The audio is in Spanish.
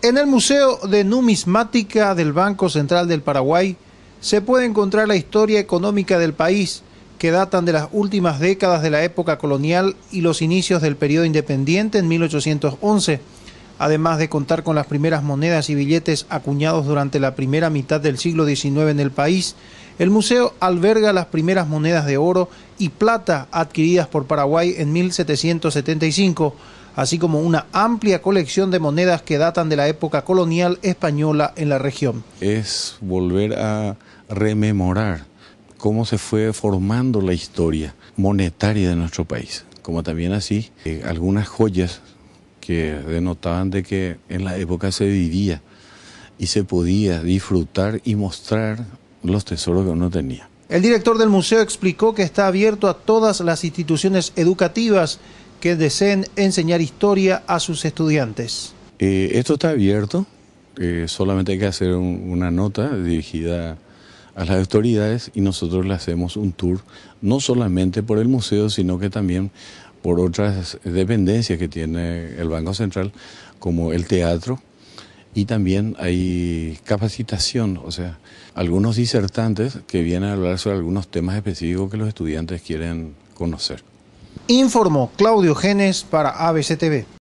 En el Museo de Numismática del Banco Central del Paraguay se puede encontrar la historia económica del país, que datan de las últimas décadas de la época colonial y los inicios del periodo independiente en 1811, además de contar con las primeras monedas y billetes acuñados durante la primera mitad del siglo XIX en el país. El museo alberga las primeras monedas de oro y plata adquiridas por Paraguay en 1775, así como una amplia colección de monedas que datan de la época colonial española en la región. Es volver a rememorar cómo se fue formando la historia monetaria de nuestro país, como también así eh, algunas joyas que denotaban de que en la época se vivía y se podía disfrutar y mostrar los tesoros que uno tenía. El director del museo explicó que está abierto a todas las instituciones educativas que deseen enseñar historia a sus estudiantes. Eh, esto está abierto, eh, solamente hay que hacer una nota dirigida a las autoridades y nosotros le hacemos un tour, no solamente por el museo, sino que también por otras dependencias que tiene el Banco Central, como el teatro, y también hay capacitación, o sea, algunos disertantes que vienen a hablar sobre algunos temas específicos que los estudiantes quieren conocer. Informó Claudio Genes para ABCTV.